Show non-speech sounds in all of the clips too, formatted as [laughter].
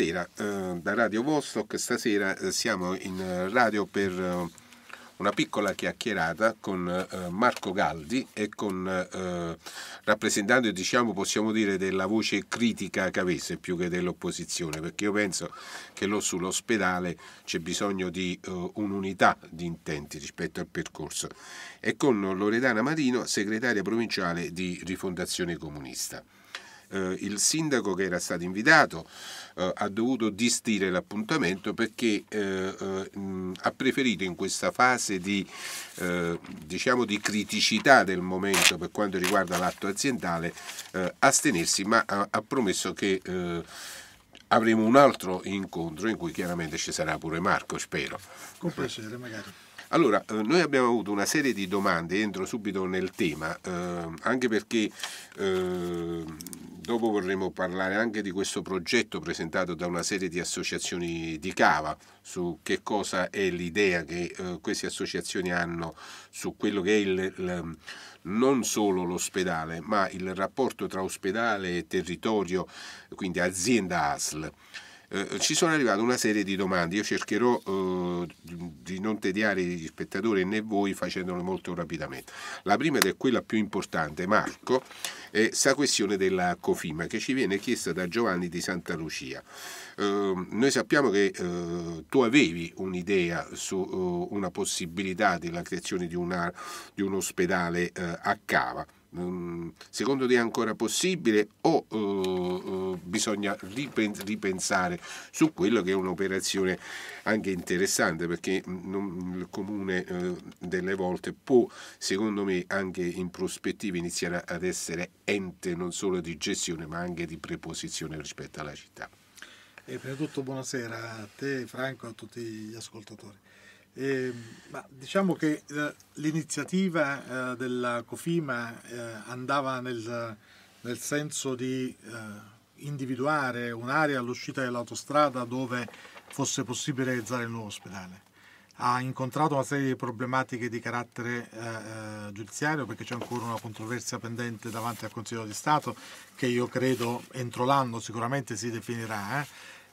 sera eh, da Radio Vostok, stasera eh, siamo in radio per eh, una piccola chiacchierata con Marco Galdi e con rappresentante, diciamo, possiamo dire, della voce critica cavese più che dell'opposizione, perché io penso che sull'ospedale c'è bisogno di un'unità di intenti rispetto al percorso. E con Loredana Marino, segretaria provinciale di Rifondazione Comunista. il sindaco che era stato invitato eh, ha dovuto distire l'appuntamento perché eh, eh, mh, ha preferito in questa fase di, eh, diciamo di, criticità del momento per quanto riguarda l'atto aziendale astenersi, ma ha, ha promesso che avremo un altro incontro in cui chiaramente ci sarà pure Marco, spero. Con piacere, magari. Allora, eh, noi abbiamo avuto una serie di domande, entro subito nel tema, eh, anche perché eh, dopo vorremmo parlare anche di questo progetto presentato da una serie di associazioni di cava, su che cosa è l'idea che eh, queste associazioni hanno su quello che è il, il, non solo l'ospedale, ma il rapporto tra ospedale e territorio, quindi azienda ASL. Eh, ci sono arrivate una serie di domande, io cercherò eh, di non tediare gli spettatori né voi facendole molto rapidamente. La prima ed è quella più importante, Marco, è questa questione della COFIMA che ci viene chiesta da Giovanni di Santa Lucia. Eh, noi sappiamo che eh, tu avevi un'idea su eh, una possibilità della creazione di, una, di un ospedale a Cava. Mm, secondo te è ancora possibile o eh, eh bisogna ripensare su quello che è un'operazione anche interessante perché mm, non, il comune eh, delle volte può secondo me anche in prospettiva iniziare ad essere ente non solo di gestione ma anche di preposizione rispetto alla città. E prima di tutto buonasera a te Franco e a tutti gli ascoltatori. Eh, ma diciamo che eh, l'iniziativa eh, della Cofima eh, andava nel, nel, senso di eh, individuare un'area all'uscita dell'autostrada dove fosse possibile realizzare il nuovo ospedale. Ha incontrato una serie di problematiche di carattere eh, giudiziario perché c'è ancora una controversia pendente davanti al Consiglio di Stato che io credo entro l'anno sicuramente si definirà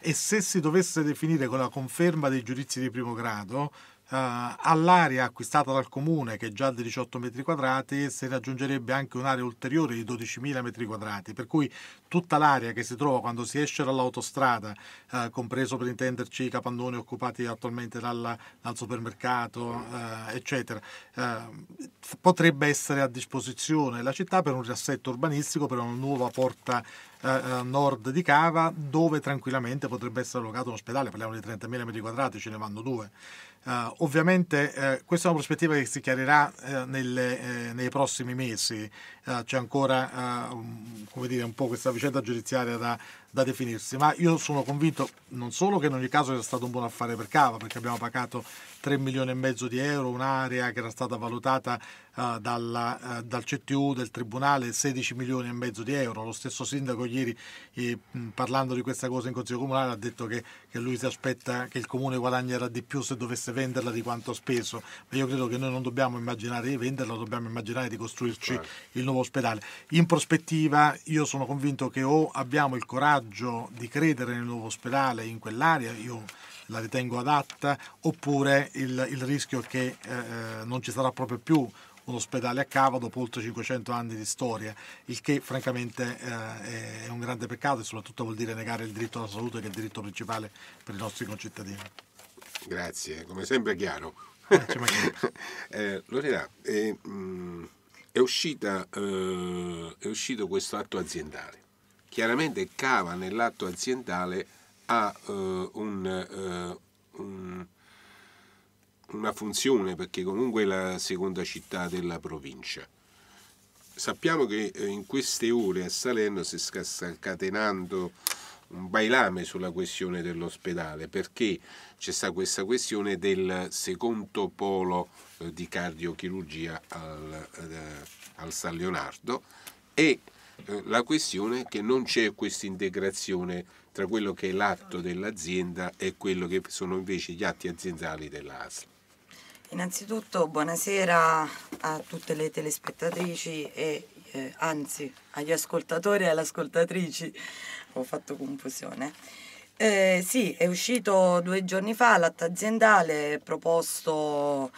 e se si dovesse definire con la conferma dei giudizi di primo grado, eh, all'area acquistata dal comune, che è già di 18 metri quadrati, si raggiungerebbe anche un'area ulteriore di 12.000 metri quadrati, per cui tutta l'area che si trova quando si esce dall'autostrada, eh, compreso per intenderci i capannoni occupati attualmente dal, dal supermercato, eh, eccetera, eh, potrebbe essere a disposizione la città per un riassetto urbanistico, per una nuova porta eh, eh, nord di Cava dove tranquillamente potrebbe essere allocato un ospedale, parliamo di 30.000 metri quadrati, ce ne vanno due. Uh, ovviamente uh, questa è una prospettiva che si chiarirà uh, nelle, nei prossimi mesi, c'è ancora dire, un po' questa vicenda giudiziaria da, da definirsi, ma io sono convinto non solo che in ogni caso sia stato un buon affare per Cava, perché abbiamo pagato 3 milioni e mezzo di euro, un'area che era stata valutata uh, dalla, uh, dal CTU del Tribunale 16 milioni e mezzo di euro, lo stesso sindaco ieri eh, parlando di questa cosa in Consiglio Comunale ha detto che, che lui si aspetta che il Comune guadagnerà di più se dovesse venderla di quanto speso, ma io credo che noi non dobbiamo immaginare di venderla, dobbiamo immaginare di costruirci certo. il nuovo ospedale. In prospettiva io sono convinto che o abbiamo il coraggio coraggio di credere nel nuovo ospedale in quell'area, io la ritengo adatta, oppure il, il rischio che eh, eh non ci sarà proprio più un ospedale a cava dopo oltre 500 anni di storia, il che francamente eh, è un grande peccato e soprattutto vuol dire negare il diritto alla salute che è il diritto principale per i nostri concittadini. Grazie, come sempre chiaro. Eh, [laughs] eh, Lorena, è mm, uscita, eh, è uscito questo atto aziendale chiaramente cava nell'atto aziendale ha eh, un, eh, un, una funzione perché comunque è la seconda città della provincia. Sappiamo che eh, in queste ore a Salerno si sta scatenando un bailame sulla questione dell'ospedale perché c'è stata questa questione del secondo polo eh, di cardiochirurgia al, eh, al San Leonardo e la questione è che non c'è questa integrazione tra quello che è l'atto dell'azienda e quello che sono invece gli atti aziendali dell'ASL. Innanzitutto buonasera a tutte le telespettatrici e eh, anzi agli ascoltatori e alle ascoltatrici, ho fatto confusione. Eh, sì, è uscito due giorni fa l'atto aziendale proposto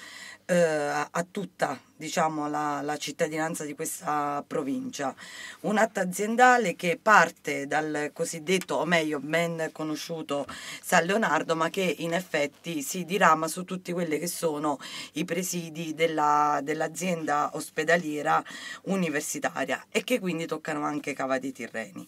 eh, a tutta diciamo, la, la, cittadinanza di questa provincia. Un atto aziendale che parte dal cosiddetto, o meglio, ben conosciuto San Leonardo, ma che in effetti si dirama su tutti quelli che sono i presidi dell'azienda ospedaliera universitaria e che quindi toccano anche Cava dei Tirreni.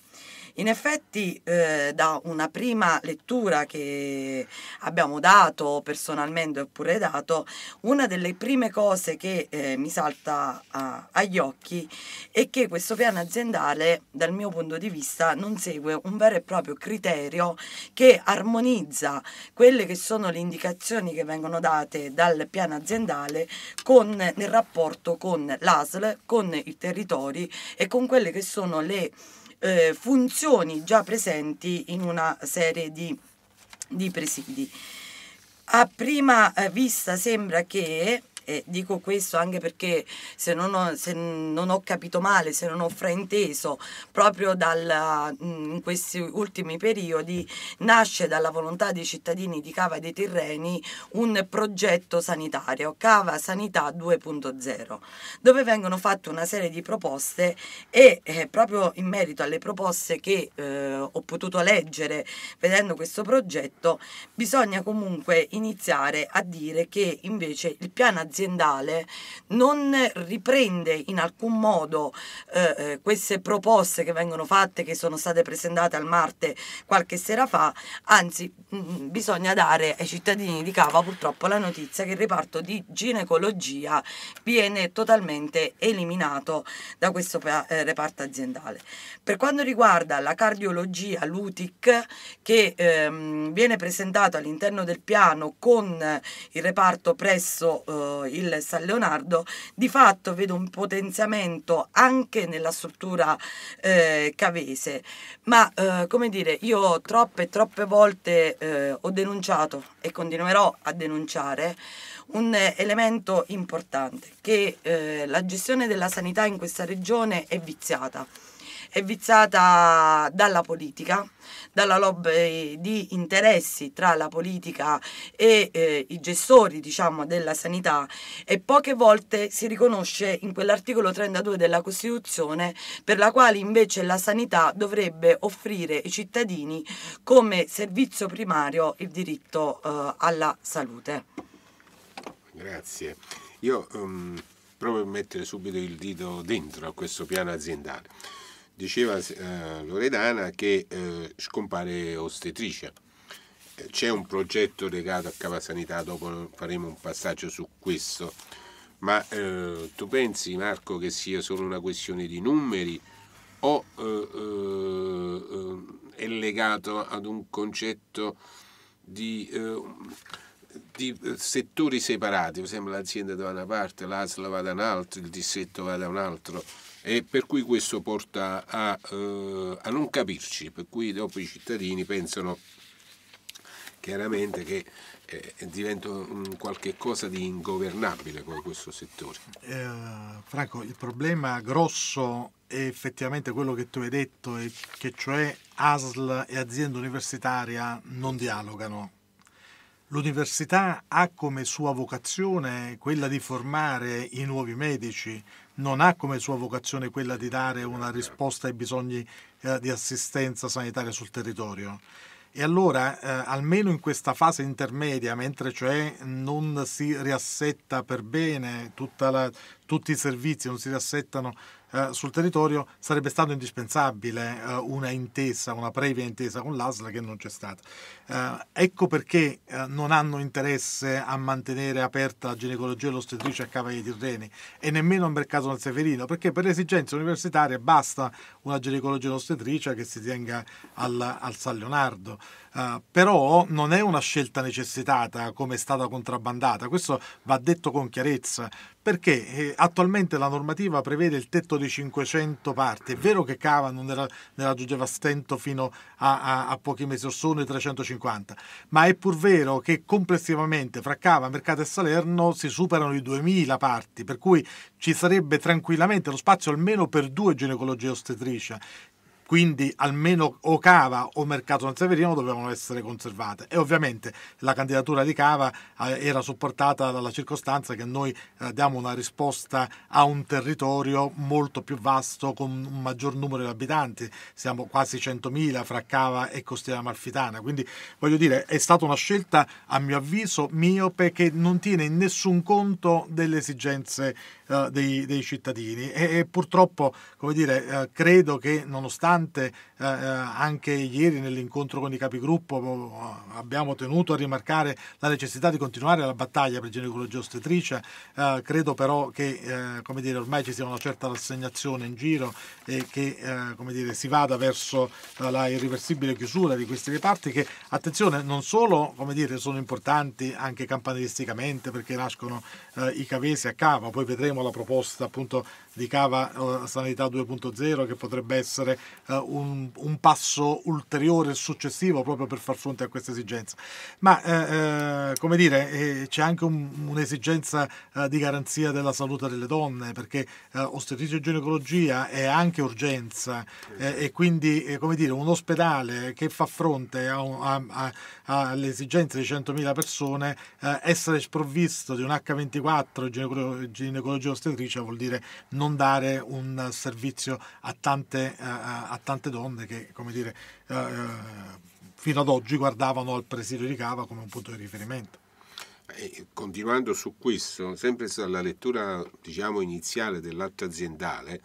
In effetti eh, da una prima lettura che abbiamo dato personalmente oppure dato, una delle prime cose che eh, mi salta a, agli occhi è che questo piano aziendale dal mio punto di vista non segue un vero e proprio criterio che armonizza quelle che sono le indicazioni che vengono date dal piano aziendale con, nel rapporto con l'ASL, con i territori e con quelle che sono le eh, funzioni già presenti in una serie di, di presidi. A prima eh, vista sembra che e dico questo anche perché se non ho, se non ho capito male, se non ho frainteso, proprio dal, mm, in questi ultimi periodi nasce dalla volontà dei cittadini di Cava dei Tirreni un progetto sanitario, Cava Sanità 2.0, dove vengono fatte una serie di proposte e eh, proprio in merito alle proposte che eh, ho potuto leggere vedendo questo progetto, bisogna comunque iniziare a dire che invece il piano aziendale aziendale non riprende in alcun modo eh, eh, queste proposte che vengono fatte, che sono state presentate al Marte qualche sera fa, anzi mh, mm, mm, bisogna dare ai cittadini di Cava purtroppo la notizia che il reparto di ginecologia viene totalmente eliminato da questo eh, reparto aziendale. Per quanto riguarda la cardiologia, l'UTIC, che ehm, viene presentato all'interno del piano con il reparto presso eh, il San Leonardo, di fatto vedo un potenziamento anche nella struttura eh, cavese, ma eh, come dire, io troppe troppe volte eh, ho denunciato e continuerò a denunciare un elemento importante che eh, la gestione della sanità in questa regione è viziata è viziata dalla politica, dalla lobby di interessi tra la politica e eh, i gestori diciamo, della sanità e poche volte si riconosce in quell'articolo 32 della Costituzione per la quale invece la sanità dovrebbe offrire ai cittadini come servizio primario il diritto eh, alla salute. Grazie. Io um, provo a mettere subito il dito dentro a questo piano aziendale Diceva eh, Loredana che eh, scompare ostetricia. Eh, c'è un progetto legato a Cava Sanità, dopo faremo un passaggio su questo. Ma eh, tu pensi, Marco, che sia solo una questione di numeri o eh, eh, è legato ad un concetto di di settori separati, per esempio l'azienda da una parte, l'ASL va da un'altra, il dissetto va da un altro e per cui questo porta a, eh, a non capirci, per cui dopo i cittadini pensano chiaramente che eh, diventa un qualche cosa di ingovernabile con questo settore. Eh, Franco, il problema grosso è effettivamente quello che tu hai detto, che cioè ASL e azienda universitaria non dialogano L'università ha come sua vocazione quella di formare i nuovi medici, non ha come sua vocazione quella di dare una risposta ai bisogni eh, di assistenza sanitaria sul territorio. E allora, eh, almeno in questa fase intermedia, mentre cioè non si riassetta per bene tutta la tutti i servizi non si riassettano eh, sul territorio, sarebbe stato indispensabile eh, una intesa, una previa intesa con l'ASL che non c'è stata. Eh, ecco perché eh, non hanno interesse a mantenere aperta la ginecologia e l'ostetricia a Cavaia Tirreni e nemmeno nel mercato del Severino, perché per le esigenze universitarie basta una ginecologia e l'ostetricia che si tenga al, al San Leonardo. Eh, però non è una scelta necessitata come è stata contrabbandata, questo va detto con chiarezza, perché eh, attualmente la normativa prevede il tetto di 500 parti, è vero che Cavano ne, ne raggiungeva stento fino a, a, a pochi mesi o sono i 350, ma è pur vero che complessivamente fra Cava, Mercato e Salerno si superano i 2000 parti, per cui ci sarebbe tranquillamente lo spazio almeno per due ginecologie ostetricia quindi almeno o Cava o Mercato San Severino dovevano essere conservate e ovviamente la candidatura di Cava eh, era supportata dalla circostanza che noi eh, diamo una risposta a un territorio molto più vasto con un maggior numero di abitanti, siamo quasi 100.000 fra Cava e Costiera Amalfitana, quindi voglio dire è stata una scelta a mio avviso miope che non tiene in nessun conto delle esigenze uh, dei, dei, cittadini e, e purtroppo come dire, uh, credo che nonostante importante, eh, eh, anche ieri nell'incontro con i capigruppo eh, abbiamo tenuto a rimarcare la necessità di continuare la battaglia per ginecologia ostetricia, eh, credo però che eh, come dire, ormai ci sia una certa rassegnazione in giro e che come dire, si vada verso la irreversibile chiusura di questi reparti che, attenzione, non solo come dire, sono importanti anche campanilisticamente perché nascono i cavesi a cava, poi vedremo la proposta appunto di Cava Sanità 2.0 che potrebbe essere eh, un, un, passo ulteriore successivo proprio per far fronte a questa esigenza. Ma eh, eh, come dire, c'è anche un, un'esigenza di garanzia della salute delle donne, perché ostetricia e ginecologia è anche urgenza e quindi come dire, un ospedale che fa fronte a, a, a, alle esigenze di 100.000 persone, essere sprovvisto di un H24 ginecologia, ginecologia ostetricia vuol dire non dare un servizio a tante, a, a tante donne che, come dire, eh, eh, fino ad oggi guardavano al presidio di Cava come un punto di riferimento. E continuando su questo, sempre dalla lettura diciamo, iniziale dell'atto aziendale,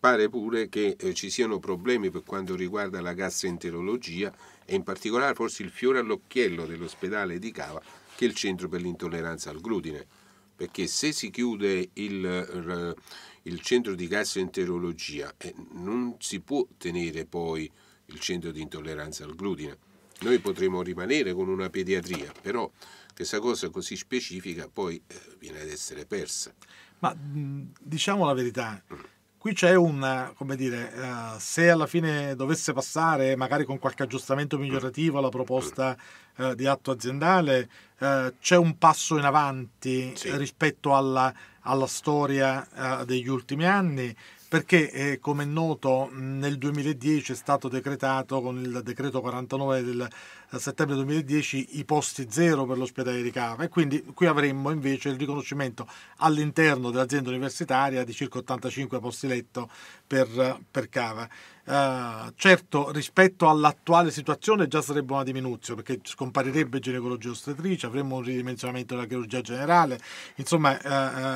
pare pure che eh, ci siano problemi per quanto riguarda la gastroenterologia e in particolare forse il fiore all'occhiello dell'ospedale di Cava che è il centro per l'intolleranza al glutine perché se si chiude il, il centro di gastroenterologia eh, non si può tenere poi il centro di intolleranza al glutine. Noi potremmo rimanere con una pediatria, però questa cosa così specifica poi eh, viene ad essere persa. Ma diciamo la verità. Mm qui c'è un, come dire, uh, se alla fine dovesse passare, magari con qualche aggiustamento migliorativo, alla proposta uh, di atto aziendale, uh, c'è un passo in avanti sì. rispetto alla, alla storia degli ultimi anni, perché eh, come è noto nel 2010 è stato decretato con il decreto 49 del a settembre 2010 i posti zero per l'ospedale di Cava e quindi qui avremmo invece il riconoscimento all'interno dell'azienda universitaria di circa 85 posti letto per, per Cava. Uh, certo, rispetto all'attuale situazione già sarebbe una diminuzione perché scomparirebbe ginecologia ostetrice, avremmo un ridimensionamento della chirurgia generale, insomma,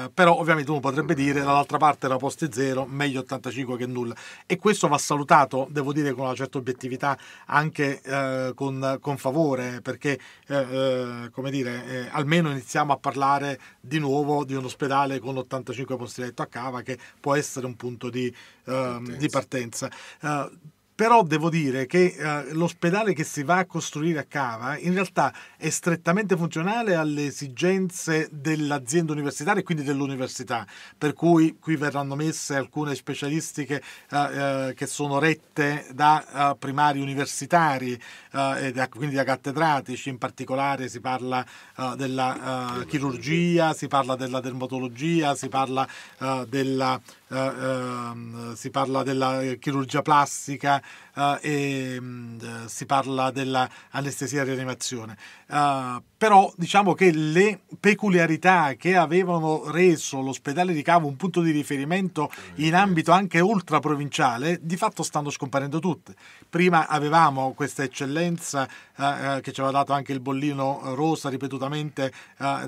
uh, però ovviamente uno potrebbe dire dall'altra parte era posti zero, meglio 85 che nulla e questo va salutato, devo dire, con una certa obiettività anche uh, con con favore perché eh, eh, come dire, eh, almeno iniziamo a parlare di nuovo di un ospedale con 85 posti letto a cava che può essere un punto di, eh, partenza. di partenza. Eh, però devo dire che eh, l'ospedale che si va a costruire a Cava in realtà è strettamente funzionale alle esigenze dell'azienda universitaria e quindi dell'università, per cui qui verranno messe alcune specialistiche eh, eh, che sono rette da eh, primari universitari, eh, da, ecco, quindi da cattedratici, in particolare si parla eh, della chirurgia, si parla della dermatologia, si parla della eh, ehm, si parla della chirurgia plastica uh, e mh, eh, si parla dell'anestesia e rianimazione. Uh, però diciamo che le peculiarità che avevano reso l'ospedale di Cavo un punto di riferimento in ambito anche ultraprovinciale di fatto stanno scomparendo tutte. Prima avevamo questa eccellenza uh, che ci aveva dato anche il bollino rosa ripetutamente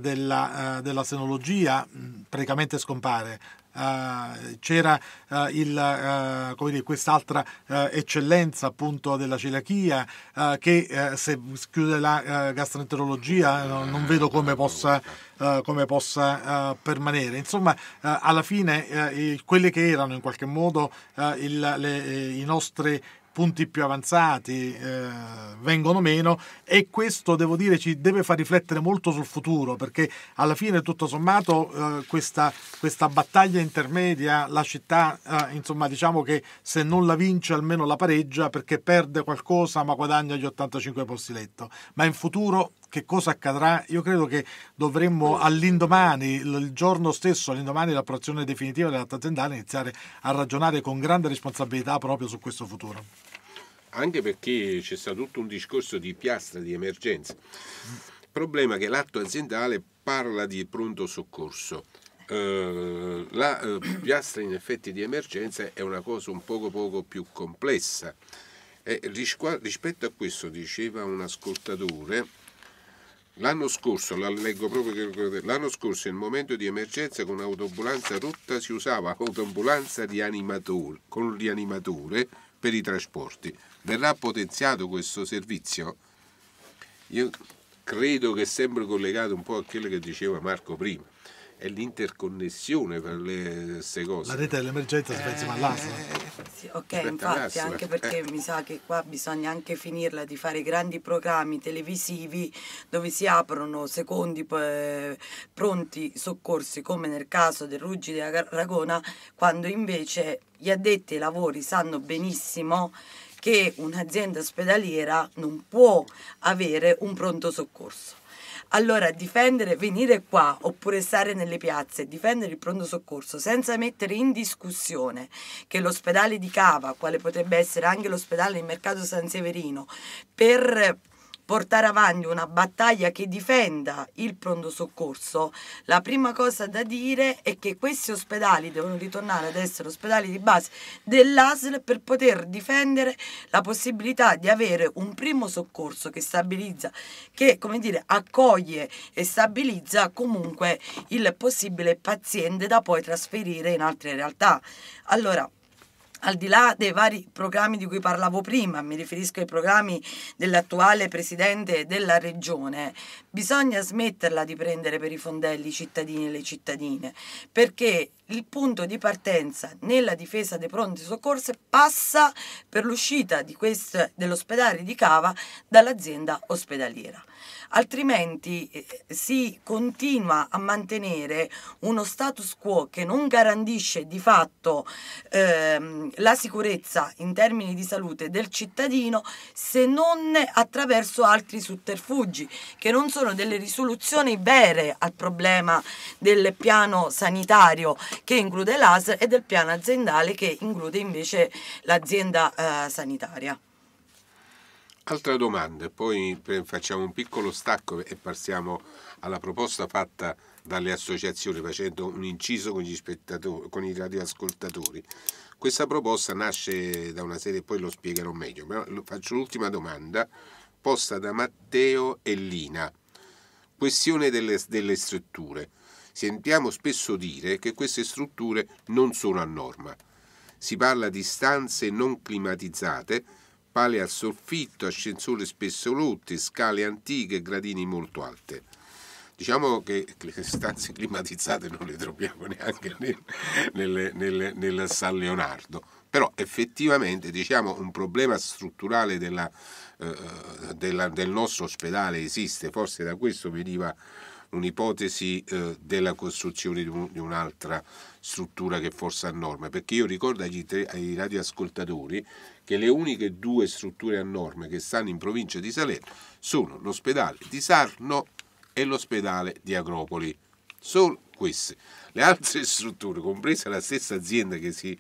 della, della senologia, praticamente scompare. Uh, c'era uh, il, uh, dire, quest'altra eccellenza prevalenza appunto della celiachia eh, che eh, se chiude la eh, gastroenterologia eh, no, non vedo come possa, eh, come possa permanere. Insomma, alla fine quelle che erano in qualche modo il, le, i nostri punti più avanzati eh, vengono meno e questo devo dire ci deve far riflettere molto sul futuro perché alla fine tutto sommato eh, questa, questa, battaglia intermedia la città eh, insomma diciamo che se non la vince almeno la pareggia perché perde qualcosa ma guadagna gli 85 posti letto ma in futuro che cosa accadrà, io credo che dovremmo all'indomani, il giorno stesso, all'indomani dell'approvazione definitiva dell'atto aziendale, iniziare a ragionare con grande responsabilità proprio su questo futuro. Anche perché c'è stato tutto un discorso di piastra di emergenza. Il problema è che l'atto aziendale parla di pronto soccorso. Eh, la eh, piastra in effetti di emergenza è una cosa un poco poco più complessa. Eh, rispetto a questo diceva un ascoltatore, L'anno scorso, la leggo proprio l'anno scorso in momento di emergenza con un'autobulanza rotta si usava autoambulanza con rianimatore per i trasporti. Verrà potenziato questo servizio? Io credo che è sempre collegato un po' a quello che diceva Marco prima. È l'interconnessione per queste cose. La rete dell'emergenza si pensa eh, all'asta sì, ok, infatti, anche perché eh. mi sa che qua bisogna anche finirla di fare grandi programmi televisivi dove si aprono secondi eh, pronti soccorsi, come nel caso del Ruggi di Aragona, quando invece gli addetti ai lavori sanno benissimo che un'azienda ospedaliera non può avere un pronto soccorso. Allora, difendere, venire qua oppure stare nelle piazze, difendere il pronto soccorso senza mettere in discussione che l'ospedale di Cava, quale potrebbe essere anche l'ospedale di Mercato San Severino, per portare avanti una battaglia che difenda il pronto soccorso, la prima cosa da dire è che questi ospedali devono ritornare ad essere ospedali di base dell'ASL per poter difendere la possibilità di avere un primo soccorso che stabilizza, che come dire, accoglie e stabilizza comunque il possibile paziente da poi trasferire in altre realtà. Allora, al di là dei vari programmi di cui parlavo prima, mi riferisco ai programmi dell'attuale presidente della regione, bisogna smetterla di prendere per i fondelli i cittadini e le cittadine, perché il punto di partenza nella difesa dei pronti soccorsi passa per l'uscita dell'ospedale di Cava dall'azienda ospedaliera altrimenti eh, si continua a mantenere uno status quo che non garantisce di fatto ehm, la sicurezza in termini di salute del cittadino se non attraverso altri sotterfugi che non sono delle risoluzioni vere al problema del piano sanitario che include l'ASR e del piano aziendale che include invece l'azienda eh, sanitaria. Altra domanda, poi facciamo un piccolo stacco e passiamo alla proposta fatta dalle associazioni facendo un inciso con, gli spettatori, con i radioascoltatori. Questa proposta nasce da una serie, poi lo spiegherò meglio, ma faccio l'ultima domanda posta da Matteo e Lina. Questione delle, delle strutture. Sentiamo spesso dire che queste strutture non sono a norma. Si parla di stanze non climatizzate pale al soffitto, ascensori spesso rotti, scale antiche e gradini molto alte. Diciamo che le stanze climatizzate non le troviamo neanche nel, nel, nel, nel San Leonardo, però effettivamente diciamo, un problema strutturale della, eh, eh della, del nostro ospedale esiste, forse da questo veniva un'ipotesi eh, della costruzione di, un, di, un'altra struttura che forse a norme, perché io ricordo agli, tre, ai radioascoltatori che le uniche due strutture a norme che stanno in provincia di Salerno sono l'ospedale di Sarno e l'ospedale di Agropoli. Solo queste. Le altre strutture, compresa la stessa azienda che si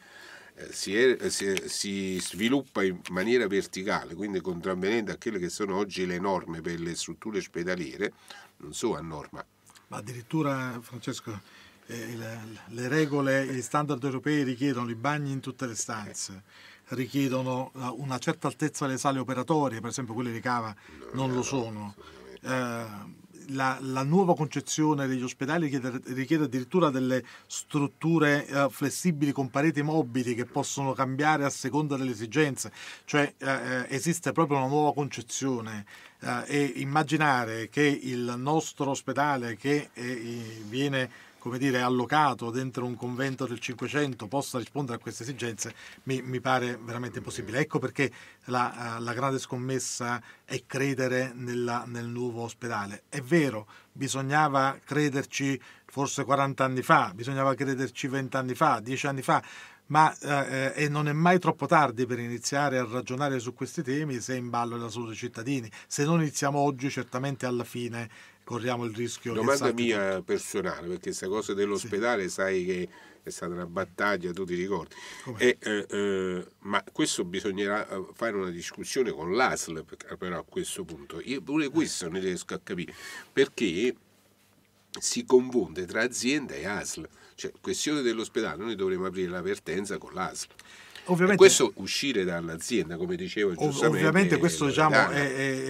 eh, si, è, eh, si, si, sviluppa in maniera verticale, quindi contravvenendo a quelle che sono oggi le norme per le strutture ospedaliere, non so a norma. Ma addirittura, Francesco, eh, le, le regole, gli standard europei richiedono i bagni in tutte le stanze, richiedono eh, una certa altezza delle sale operatorie, per esempio quelle di cava non, non lo sono. Eh, la, la, nuova concezione degli ospedali richiede, richiede addirittura delle strutture eh, flessibili con pareti mobili che possono cambiare a seconda delle esigenze, cioè eh, eh esiste proprio una nuova concezione eh, e immaginare che il nostro ospedale che eh, viene come dire, allocato dentro un convento del Cinquecento possa rispondere a queste esigenze mi, mi pare veramente impossibile. Ecco perché la, eh, la grande scommessa è credere nella, nel nuovo ospedale. È vero, bisognava crederci forse 40 anni fa, bisognava crederci 20 anni fa, 10 anni fa, ma eh, eh, e non è mai troppo tardi per iniziare a ragionare su questi temi se è in ballo la salute dei cittadini. Se non iniziamo oggi, certamente alla fine corriamo il rischio. di. Domanda mia tutto. personale, perché questa cosa dell'ospedale sì. sai che è stata una battaglia, tu ti ricordi. E, eh, eh, ma questo bisognerà eh, fare una discussione con l'ASL, però a questo punto. Io pure eh. questo non riesco a capire, perché si confonde tra azienda e ASL cioè, questione dell'ospedale, noi dovremmo aprire la vertenza con l'ASL. Ovviamente, e questo uscire dall'azienda, come dicevo giustamente. Ovviamente questo diciamo, è, è,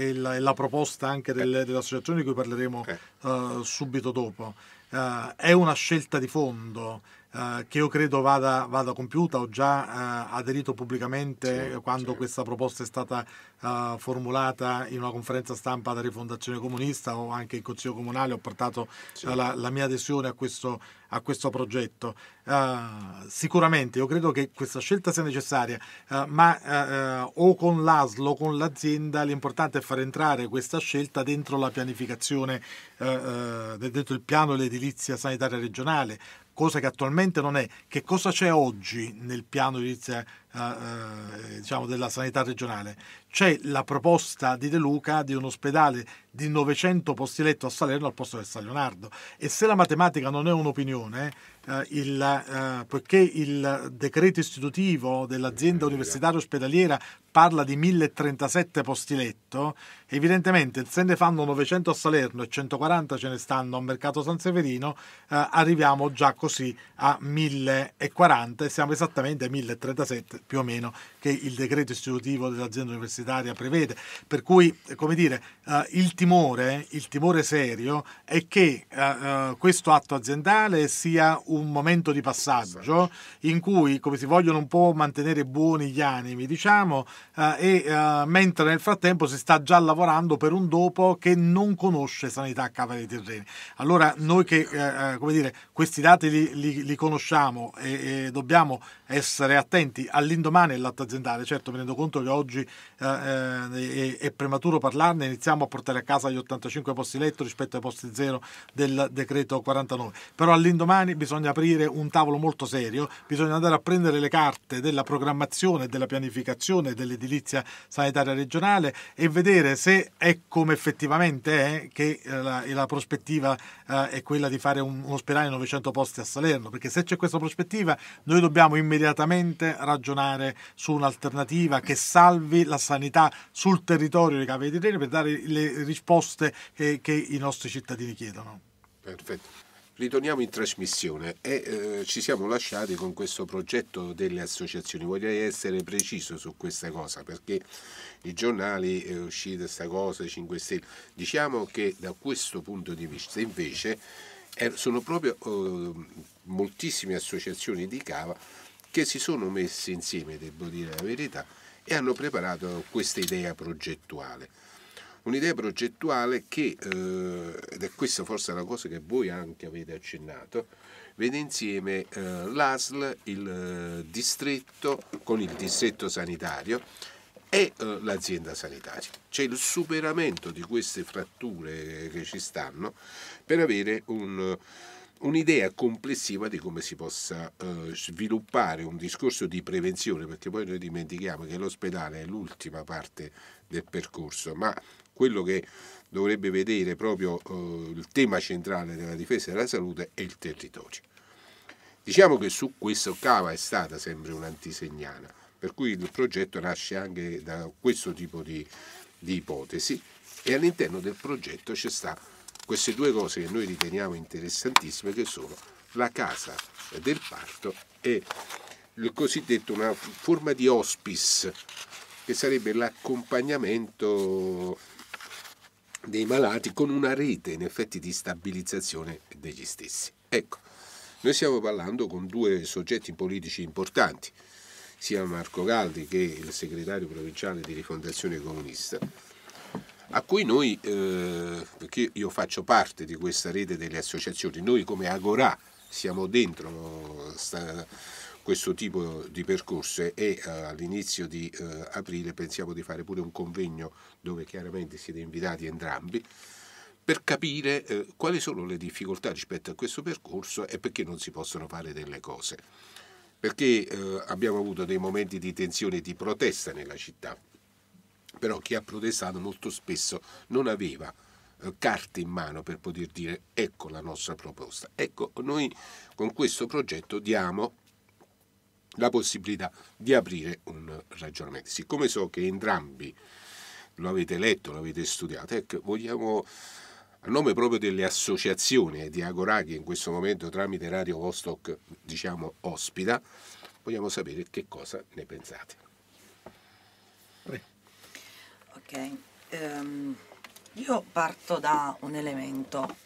è, la, è, la, proposta anche del, eh. dell'associazione di cui parleremo eh. uh, subito dopo. Uh, è una scelta di fondo uh, che io credo vada, vada compiuta. Ho già aderito pubblicamente sì, quando sì. questa proposta è stata eh, formulata in una conferenza stampa da Rifondazione Comunista o anche in Consiglio Comunale ho portato sì. Eh, la, la, mia adesione a questo, a questo progetto. Uh, sicuramente io credo che questa scelta sia necessaria, ma o con l'ASLO o con l'azienda l'importante è far entrare questa scelta dentro la pianificazione, dentro il piano dell'edilizia sanitaria regionale, cosa che attualmente non è. Che cosa c'è oggi nel piano dell'edilizia edilizia eh, eh, diciamo della sanità regionale. C'è la proposta di De Luca di un ospedale di 900 posti letto a Salerno al posto del San Leonardo. E se la matematica non è un'opinione, eh, il, eh, poiché il decreto istitutivo dell'azienda universitaria ospedaliera parla di 1037 posti letto, evidentemente se ne fanno 900 a Salerno e 140 ce ne stanno a Mercato San Severino, eh, arriviamo già così a 1040 e siamo esattamente a 1037 più o meno che il decreto istitutivo dell'azienda universitaria prevede. Per cui, eh, come dire, eh, il, timore, il timore serio è che eh, eh questo atto aziendale sia un momento di passaggio in cui, come si vogliono un po' mantenere buoni gli animi, diciamo, eh, e mentre nel frattempo si sta già lavorando per un dopo che non conosce sanità a cava dei terreni. Allora noi che, come dire, questi dati li, li, li conosciamo e, e dobbiamo essere attenti all'indomani e all'atto aziendale. Certo, mi rendo conto che oggi eh, eh, è, è, prematuro parlarne, iniziamo a portare a casa gli 85 posti letto rispetto ai posti zero del decreto 49, però all'indomani bisogna aprire un tavolo molto serio, bisogna andare a prendere le carte della programmazione, della pianificazione, dell'edilizia sanitaria regionale e vedere se è come effettivamente è che eh, la, la prospettiva eh, è quella di fare un, un ospedale 900 posti a Salerno, perché se c'è questa prospettiva noi dobbiamo immediatamente ragionare sul un'alternativa che salvi la sanità sul territorio di Cave di Reno per dare le risposte che, che i nostri cittadini chiedono. Perfetto. Ritorniamo in trasmissione e eh, ci siamo lasciati con questo progetto delle associazioni. Vorrei essere preciso su questa cosa perché i giornali è eh, uscita questa cosa, 5 Stelle, diciamo che da questo punto di vista invece eh, sono proprio eh, moltissime associazioni di Cava che si sono messi insieme, devo dire la verità, e hanno preparato questa idea progettuale. Un'idea progettuale che, eh, ed è questa forse la cosa che voi anche avete accennato, vede insieme eh, l'ASL, il eh, distretto, con il distretto sanitario, è eh, l'azienda sanitaria. C'è il superamento di queste fratture che ci stanno per avere un, un'idea complessiva di come si possa eh, sviluppare un discorso di prevenzione, perché poi noi dimentichiamo che l'ospedale è l'ultima parte del percorso, ma quello che dovrebbe vedere proprio eh, il tema centrale della difesa della salute è il territorio. Diciamo che su questo cava è stata sempre un'antisegnana, per cui il progetto nasce anche da questo tipo di, di ipotesi e all'interno del progetto c'è stato queste due cose che noi riteniamo interessantissime che sono la casa del parto e il cosiddetto una forma di hospice che sarebbe l'accompagnamento dei malati con una rete in effetti di stabilizzazione degli stessi. Ecco, noi stiamo parlando con due soggetti politici importanti, sia Marco Galdi che il segretario provinciale di Rifondazione Comunista, a cui noi, eh, perché io faccio parte di questa rete delle associazioni, noi come Agora siamo dentro eh, sta, questo tipo di percorso e eh, all'inizio di eh, aprile pensiamo di fare pure un convegno dove chiaramente siete invitati entrambi per capire eh, quali sono le difficoltà rispetto a questo percorso e perché non si possono fare delle cose. Perché eh, abbiamo avuto dei momenti di tensione e di protesta nella città, però chi ha protestato molto spesso non aveva eh, carte in mano per poter dire ecco la nostra proposta. Ecco, noi con questo progetto diamo la possibilità di aprire un ragionamento. Siccome so che entrambi lo avete letto, lo avete studiato, ecco, vogliamo a nome proprio delle associazioni di Agora che in questo momento tramite Radio Vostok diciamo ospita, vogliamo sapere che cosa ne pensate. Prego ok um, io parto da un elemento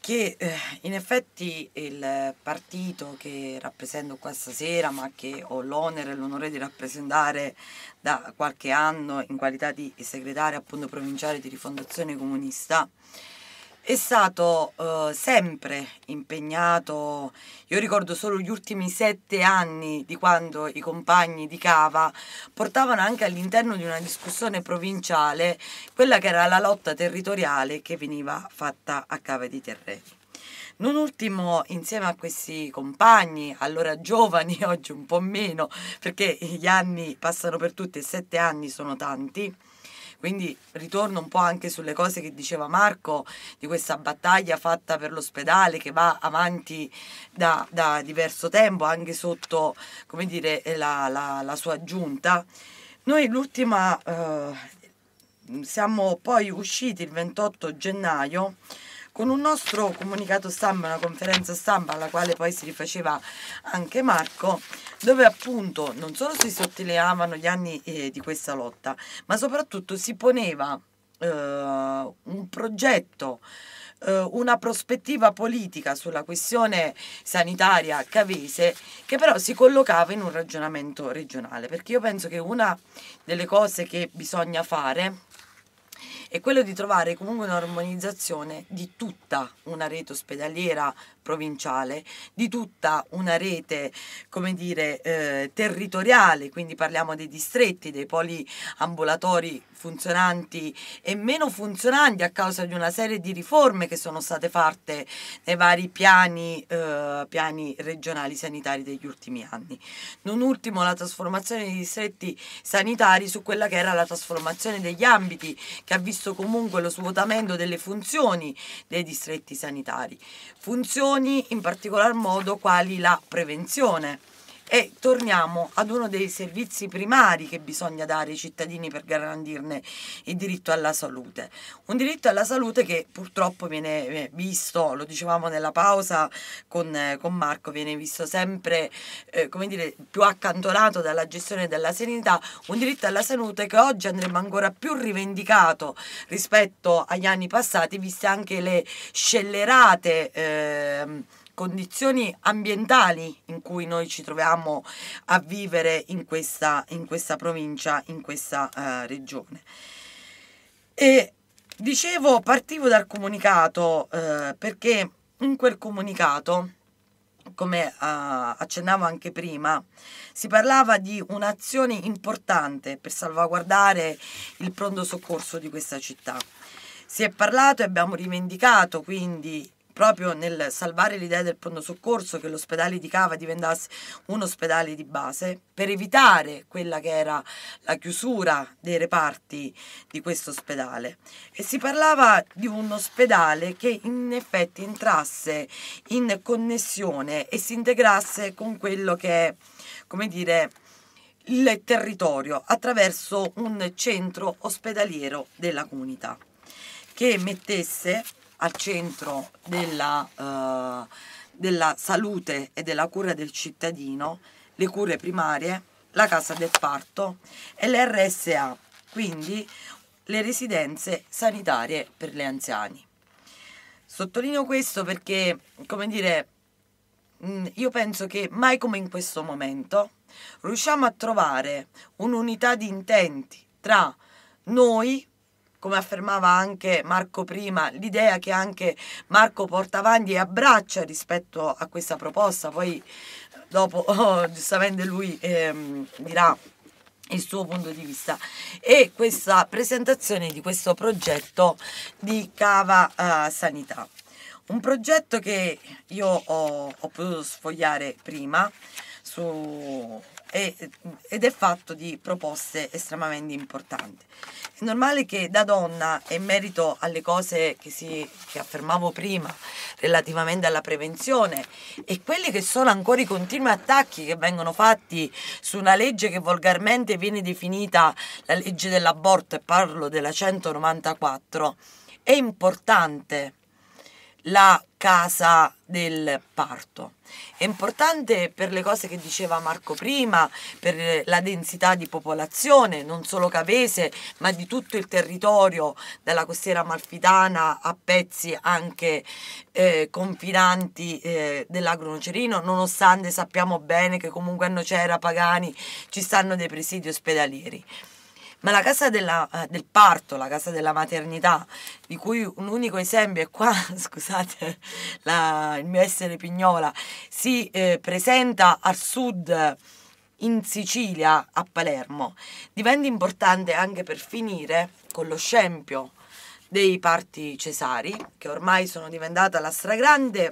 che eh, in effetti il partito che rappresento questa sera ma che ho l'onere e l'onore di rappresentare da qualche anno in qualità di segretaria appunto provinciale di rifondazione comunista è stato uh, sempre impegnato. Io ricordo solo gli ultimi sette anni di quando i compagni di Cava portavano anche all'interno di una discussione provinciale quella che era la lotta territoriale che veniva fatta a Cava di Terreni. Non ultimo, insieme a questi compagni, allora giovani, [laughs] oggi un po' meno, perché gli anni passano per tutti e sette anni sono tanti, quindi ritorno un po' anche sulle cose che diceva Marco di questa battaglia fatta per l'ospedale che va avanti da, da diverso tempo, anche sotto come dire, la, la, la sua giunta. Noi l'ultima, eh, siamo poi usciti il 28 gennaio con un nostro comunicato stampa, una conferenza stampa alla quale poi si rifaceva anche Marco, dove appunto non solo si sottileavano gli anni eh, di questa lotta, ma soprattutto si poneva eh, un progetto eh, una prospettiva politica sulla questione sanitaria cavese che però si collocava in un ragionamento regionale, perché io penso che una delle cose che bisogna fare è quello di trovare comunque un'armonizzazione di tutta una rete ospedaliera provinciale, di tutta una rete, come dire, eh, territoriale, quindi parliamo dei distretti, dei poli ambulatori funzionanti e meno funzionanti a causa di una serie di riforme che sono state fatte nei vari piani, eh, piani regionali sanitari degli ultimi anni. Non ultimo la trasformazione dei distretti sanitari su quella che era la trasformazione degli ambiti che ha visto previsto comunque lo svuotamento delle funzioni dei distretti sanitari, funzioni in particolar modo quali la prevenzione. E torniamo ad uno dei servizi primari che bisogna dare ai cittadini per garantirne il diritto alla salute. Un diritto alla salute che purtroppo viene eh, visto, lo dicevamo nella pausa con, eh, con Marco, viene visto sempre eh, come dire, più accantonato dalla gestione della serenità. un diritto alla salute che oggi andrebbe ancora più rivendicato rispetto agli anni passati, viste anche le scellerate... Eh, condizioni ambientali in cui noi ci troviamo a vivere in questa, in questa provincia, in questa uh, regione. E dicevo, partivo dal comunicato uh, perché in quel comunicato come uh, accennavo anche prima, si parlava di un'azione importante per salvaguardare il pronto soccorso di questa città. Si è parlato e abbiamo rivendicato quindi proprio nel salvare l'idea del pronto soccorso che l'ospedale di Cava diventasse un ospedale di base, per evitare quella che era la chiusura dei reparti di questo ospedale. E si parlava di un ospedale che in effetti entrasse in connessione e si integrasse con quello che è, come dire, il territorio attraverso un centro ospedaliero della comunità che mettesse al centro della, eh, della salute e della cura del cittadino le cure primarie, la casa del parto e l'RSA, quindi le residenze sanitarie per gli anziani. Sottolineo questo perché, come dire, mm, io penso che mai come in questo momento riusciamo a trovare un'unità di intenti tra noi come affermava anche Marco prima, l'idea che anche Marco porta avanti e abbraccia rispetto a questa proposta. Poi dopo oh, [laughs] giustamente lui ehm, dirà il suo punto di vista e questa presentazione di questo progetto di Cava eh, Sanità. Un progetto che io ho, ho potuto sfogliare prima su, e, ed è fatto di proposte estremamente importanti. È normale che da donna, e in merito alle cose che, si, che affermavo prima relativamente alla prevenzione e quelli che sono ancora i continui attacchi che vengono fatti su una legge che volgarmente viene definita la legge dell'aborto, e parlo della 194, è importante la casa del parto. È importante per le cose che diceva Marco prima, per la densità di popolazione, non solo cavese, ma di tutto il territorio, dalla costiera amalfitana a pezzi anche eh, confinanti eh, dell'Agro-Nocerino, nonostante sappiamo bene che comunque a Nocera, Pagani, ci stanno dei presidi ospedalieri ma la casa della, eh, del parto, la casa della maternità, di cui un unico esempio è qua, [laughs] scusate la, il mio essere pignola, si eh, presenta al sud in Sicilia, a Palermo, diventa importante anche per finire con lo scempio dei parti cesari, che ormai sono diventata la stragrande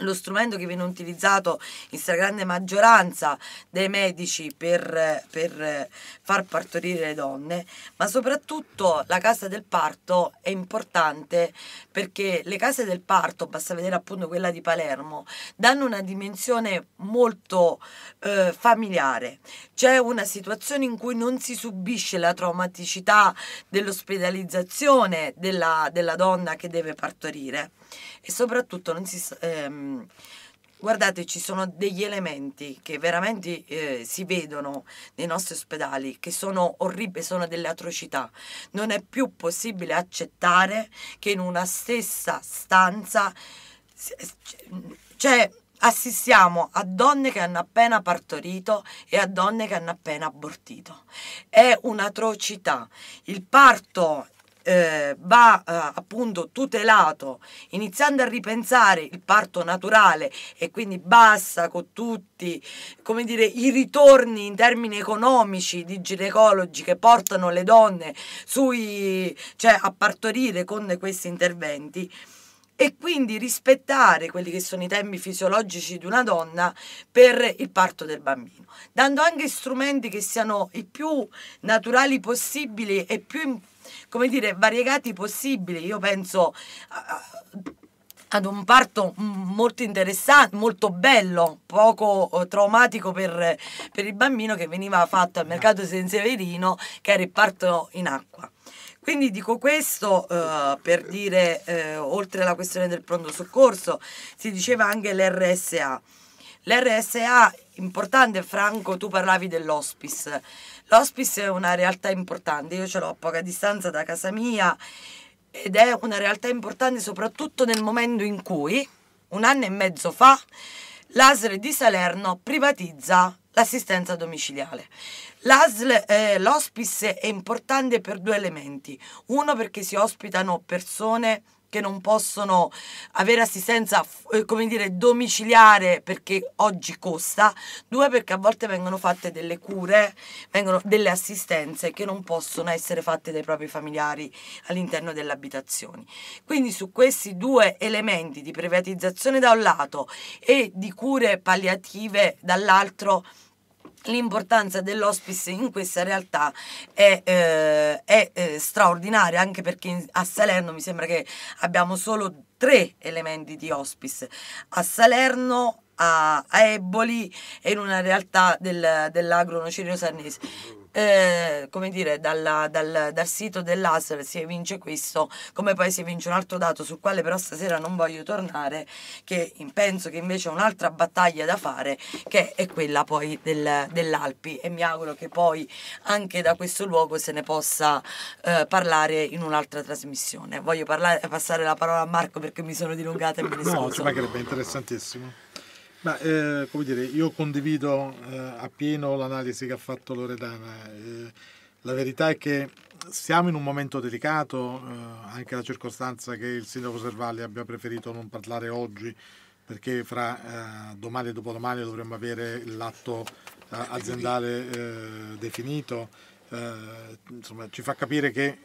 lo strumento che viene utilizzato in stragrande maggioranza dai medici per, per, far partorire le donne, ma soprattutto la casa del parto è importante perché le case del parto, basta vedere appunto quella di Palermo, danno una dimensione molto eh, familiare. C'è una situazione in cui non si subisce la traumaticità dell'ospedalizzazione della, della donna che deve partorire e soprattutto non si... Ehm, Guardate, ci sono degli elementi che veramente eh, si vedono nei nostri ospedali, che sono orribili, sono delle atrocità. Non è più possibile accettare che in una stessa stanza eh, cioè, assistiamo a donne che hanno appena partorito e a donne che hanno appena abortito. È un'atrocità. Il parto eh, va eh, appunto tutelato iniziando a ripensare il parto naturale e quindi basta con tutti come dire, i ritorni in termini economici di ginecologi che portano le donne sui, cioè, a partorire con questi interventi e quindi rispettare quelli che sono i tempi fisiologici di una donna per il parto del bambino, dando anche strumenti che siano i più naturali possibili e più importanti come dire, variegati possibili. Io penso ad un parto molto interessante, molto bello, poco eh, traumatico per, per il bambino che veniva fatto al mercato San Severino, che era il parto in acqua. Quindi dico questo eh, per dire, eh, oltre alla questione del pronto soccorso, si diceva anche l'RSA. L'RSA, importante Franco, tu parlavi dell'hospice. L'hospice è una realtà importante, io ce l'ho a poca distanza da casa mia ed è una realtà importante soprattutto nel momento in cui, un anno e mezzo fa, l'ASL di Salerno privatizza l'assistenza domiciliare. L'ASL, eh, l'hospice è importante per due elementi. Uno perché si ospitano persone che non possono avere assistenza, eh, come dire, domiciliare perché oggi costa, due perché a volte vengono fatte delle cure, vengono delle assistenze che non possono essere fatte dai propri familiari all'interno delle abitazioni. Quindi su questi due elementi di privatizzazione da un lato e di cure palliative dall'altro, l'importanza dell'hospice in questa realtà è, eh, è eh, straordinaria anche perché a Salerno mi sembra che abbiamo solo tre elementi di hospice a Salerno a, a Eboli e in una realtà del, dell'agro nocerino sarnese eh, come dire, dalla, dal, dal, sito dell'ASL si evince questo, come poi si evince un altro dato sul quale però stasera non voglio tornare, che penso che invece è un'altra battaglia da fare, che è quella poi del, dell'Alpi e mi auguro che poi anche da questo luogo se ne possa eh, parlare in un'altra trasmissione. Voglio parlare, passare la parola a Marco perché mi sono dilungata e me ne scuso. No, ci mancherebbe interessantissimo. Ma eh, come dire, io condivido eh, appieno l'analisi che ha fatto Loredana. Eh, la verità è che siamo in un momento delicato, eh, anche la circostanza che il sindaco Servalli abbia preferito non parlare oggi perché fra eh, domani e dopodomani dovremmo avere l'atto eh, aziendale definito. insomma, ci fa capire che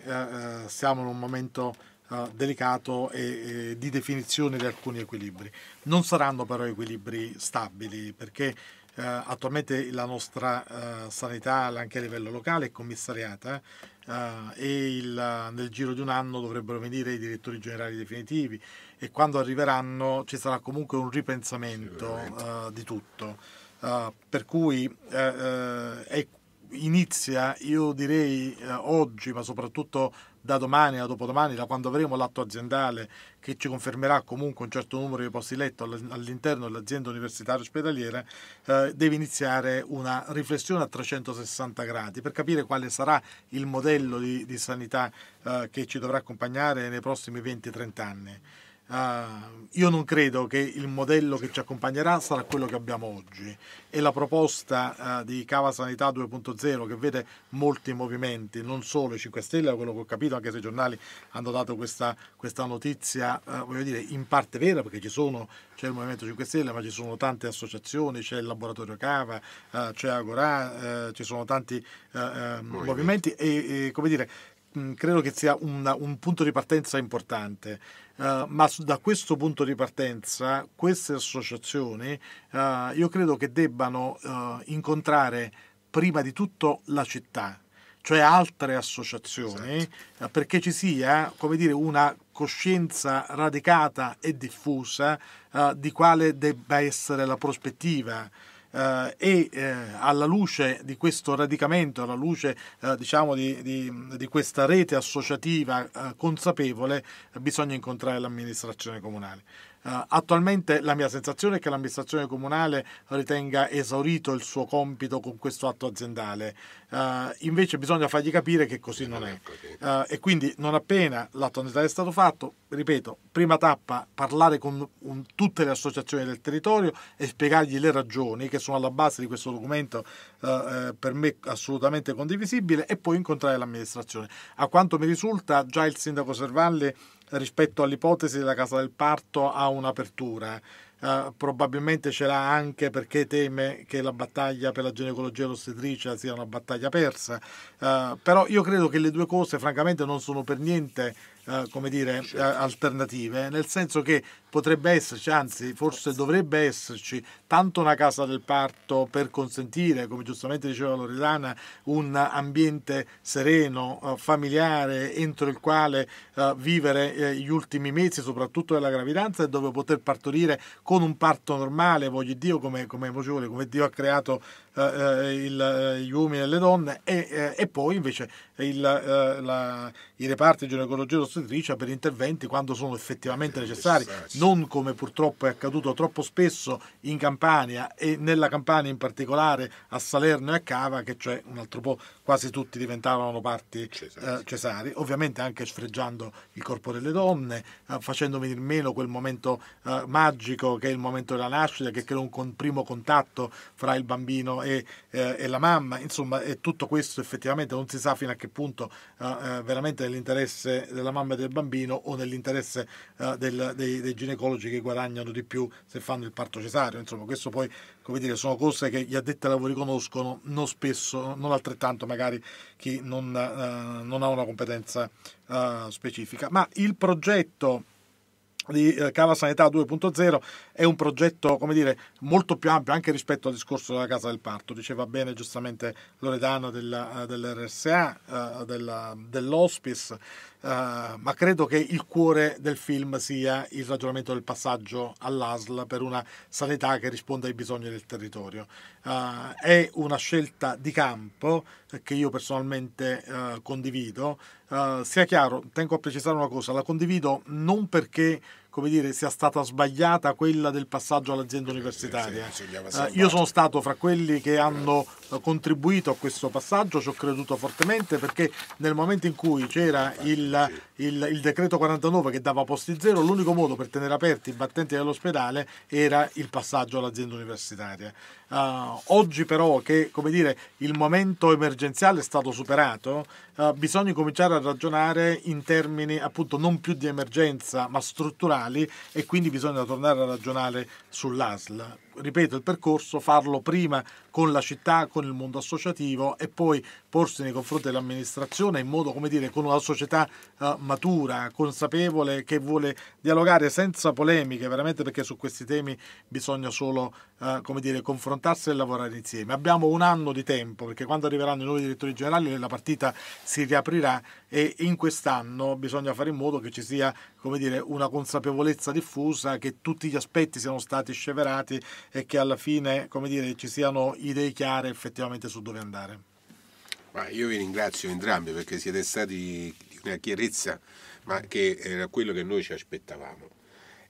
siamo in un momento eh, delicato e, di definizione di alcuni equilibri. Non saranno però equilibri stabili perché eh, attualmente la nostra eh, sanità anche a livello locale è commissariata e nel giro di un anno dovrebbero venire i direttori generali definitivi e quando arriveranno ci sarà comunque un ripensamento di tutto. per cui è inizia, io direi eh, oggi, ma soprattutto da domani a dopodomani, da quando avremo l'atto aziendale che ci confermerà comunque un certo numero di posti letto all'interno dell'azienda universitaria ospedaliera, eh, deve iniziare una riflessione a 360 gradi per capire quale sarà il modello di, di sanità eh, che ci dovrà accompagnare nei prossimi 20-30 anni. Uh, io non credo che il modello che ci accompagnerà sarà quello che abbiamo oggi e la proposta uh, di Cava Sanità 2.0 che vede molti movimenti, non solo i 5 Stelle, quello che ho capito anche se i giornali hanno dato questa, questa notizia, uh, voglio dire, in parte vera perché ci sono, c'è il Movimento 5 Stelle, ma ci sono tante associazioni, c'è il Laboratorio Cava, c'è Agorà, ci sono tanti movimenti e, e come dire Mm, credo che sia una, un punto di partenza importante. Uh, ma da questo punto di partenza queste associazioni uh, io credo che debbano uh, incontrare prima di tutto la città, cioè altre associazioni, esatto. perché ci sia come dire, una coscienza radicata e diffusa di quale debba essere la prospettiva eh, e eh, alla luce di questo radicamento, alla luce eh, diciamo di, di, di, questa rete associativa eh, consapevole, eh, bisogna incontrare l'amministrazione comunale. Uh, attualmente la mia sensazione è che l'amministrazione comunale ritenga esaurito il suo compito con questo atto aziendale, uh, invece bisogna fargli capire che così non è. Uh, e quindi non appena l'atto aziendale è stato fatto, ripeto, prima tappa parlare con un, tutte le associazioni del territorio e spiegargli le ragioni che sono alla base di questo documento per me assolutamente condivisibile e poi incontrare l'amministrazione. A quanto mi risulta già il sindaco Servalli rispetto all'ipotesi della casa del parto ha un'apertura. Uh, probabilmente ce l'ha anche perché teme che la battaglia per la ginecologia e l'ostetricia sia una battaglia persa. Uh, però io credo che le due cose francamente non sono per niente uh, come dire, certo. alternative, nel senso che potrebbe esserci, anzi forse dovrebbe esserci, tanto una casa del parto per consentire, come giustamente diceva Loredana, un ambiente sereno, eh, familiare, entro il quale eh, vivere eh, gli ultimi mesi, soprattutto della gravidanza, e dove poter partorire con un parto normale, voglio Dio, come, come, vocevo, come Dio ha creato il, gli uomini e le donne, e, e poi invece il, la, i reparti di ginecologia e ostetricia per interventi quando sono effettivamente necessari non come purtroppo è accaduto troppo spesso in Campania e nella Campania in particolare a Salerno e a Cava, che cioè un altro po' quasi tutti diventavano parti eh, cesari, ovviamente anche sfregiando il corpo delle donne, eh, facendo venire meno quel momento eh, magico che è il momento della nascita, che crea un con, primo contatto fra il bambino e, eh, e la mamma, insomma, e tutto questo effettivamente non si sa fino a che punto eh, eh, veramente nell'interesse della mamma e del bambino o nell'interesse del, dei, dei genitori ginecologi che guadagnano di più se fanno il parto cesareo, insomma questo poi come dire, sono cose che gli addetti ai lavori conoscono, non spesso, non altrettanto magari chi non, eh, non ha una competenza eh, specifica. Ma il progetto di eh, Cava Sanità 2.0 è un progetto come dire, molto più ampio anche rispetto al discorso della casa del parto. Diceva bene giustamente Loredana della, eh, dell'RSA, eh, della, dell'Hospice, eh, ma credo che il cuore del film sia il ragionamento del passaggio all'ASL per una sanità che risponda ai bisogni del territorio. Uh, è una scelta di campo che io personalmente uh, condivido. sia chiaro, tengo a precisare una cosa, la condivido non perché come dire, sia stata sbagliata quella del passaggio all'azienda universitaria. Eh, io sono stato fra quelli che hanno eh, contribuito a questo passaggio, ci ho creduto fortemente perché nel momento in cui c'era il, il, il decreto 49 che dava posti zero, l'unico modo per tenere aperti i battenti dell'ospedale era il passaggio all'azienda universitaria. Uh, oggi però che come dire, il momento emergenziale è stato superato, uh, bisogna cominciare a ragionare in termini appunto non più di emergenza ma strutturali e quindi bisogna tornare a ragionare sull'ASL ripeto, il percorso, farlo prima con la città, con il mondo associativo e poi porsi nei confronti dell'amministrazione in modo, come dire, con una società uh, matura, consapevole, che vuole dialogare senza polemiche, veramente perché su questi temi bisogna solo, uh, come dire, confrontarsi e lavorare insieme. Abbiamo un anno di tempo, perché quando arriveranno i nuovi direttori generali la partita si riaprirà e in quest'anno bisogna fare in modo che ci sia, come dire, una consapevolezza diffusa, che tutti gli aspetti siano stati sceverati e che alla fine come dire, ci siano idee chiare effettivamente su dove andare. Ma io vi ringrazio entrambi perché siete stati di una chiarezza ma che era quello che noi ci aspettavamo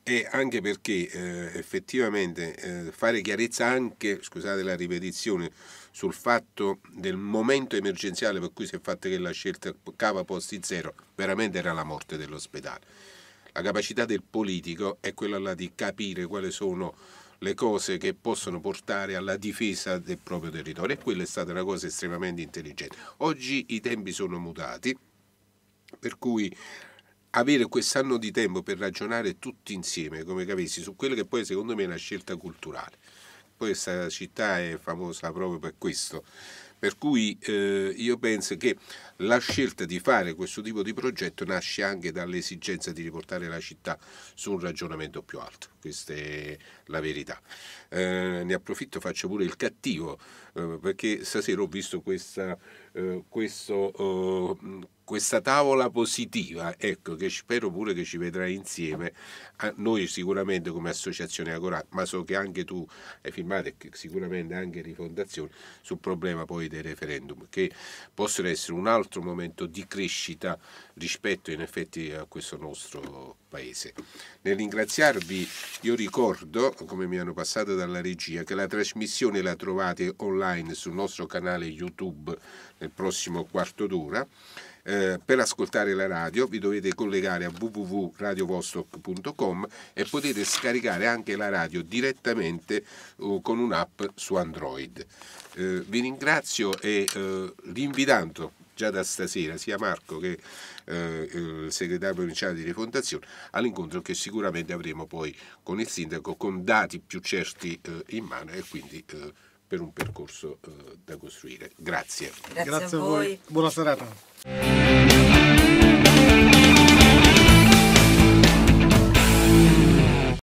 e anche perché eh, effettivamente eh, fare chiarezza anche, scusate la ripetizione, sul fatto del momento emergenziale per cui si è fatta che la scelta cava posti zero veramente era la morte dell'ospedale. La capacità del politico è quella là di capire quali sono le cose che possono portare alla difesa del proprio territorio e quella è stata una cosa estremamente intelligente. Oggi i tempi sono mutati, per cui avere quest'anno di tempo per ragionare tutti insieme, come capisci, su quella che poi secondo me è una scelta culturale. Poi questa città è famosa proprio per questo. Per cui eh, io penso che la scelta di fare questo tipo di progetto nasce anche dall'esigenza di riportare la città su un ragionamento più alto, questa è la verità. Eh, ne approfitto, faccio pure il cattivo, eh, perché stasera ho visto questa, eh, questo eh, questa tavola positiva, ecco, che spero pure che ci vedrai insieme, a noi sicuramente come associazione Agora, ma so che anche tu hai firmato e sicuramente anche Rifondazione, sul problema poi dei referendum, che possono essere un altro momento di crescita rispetto in effetti a questo nostro paese. Nel ringraziarvi io ricordo, come mi hanno passato dalla regia, che la trasmissione la trovate online sul nostro canale YouTube nel prossimo quarto d'ora eh, per ascoltare la radio vi dovete collegare a www.radiovostock.com e potete scaricare anche la radio direttamente eh, con un'app su Android. Eh, vi ringrazio e eh, l'invitando già da stasera sia Marco che eh, il segretario provinciale di rifondazione all'incontro che sicuramente avremo poi con il sindaco con dati più certi eh, in mano e quindi per un percorso eh, da costruire. Grazie. Grazie, Grazie a, a voi, buona serata.